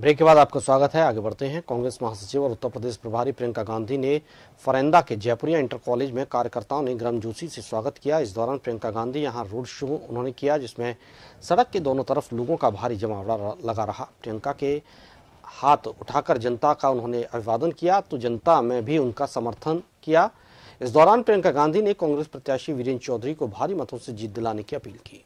break के बाद आपका स्वागत है आगे बढ़ते हैं कांग्रेस महासचिव और उत्तर प्रदेश प्रभारी प्रियंका गांधी ने फरेंदा के जयपुरिया इंटर कॉलेज में कार्यकर्ताओं ने गर्मजोशी से स्वागत किया इस दौरान प्रियंका गांधी यहां रोड शो उन्होंने किया जिसमें सड़क के दोनों तरफ लोगों का भारी जमावड़ा लगा रहा प्रियंका के हाथ उठाकर जनता का उन्होंने अभिवादन किया तो जनता में भी उनका समर्थन किया इस दौरान प्रियंका गांधी ने कांग्रेस प्रत्याशी वीरेन्द्र चौधरी को भारी मतों से जीत दिलाने की अपील की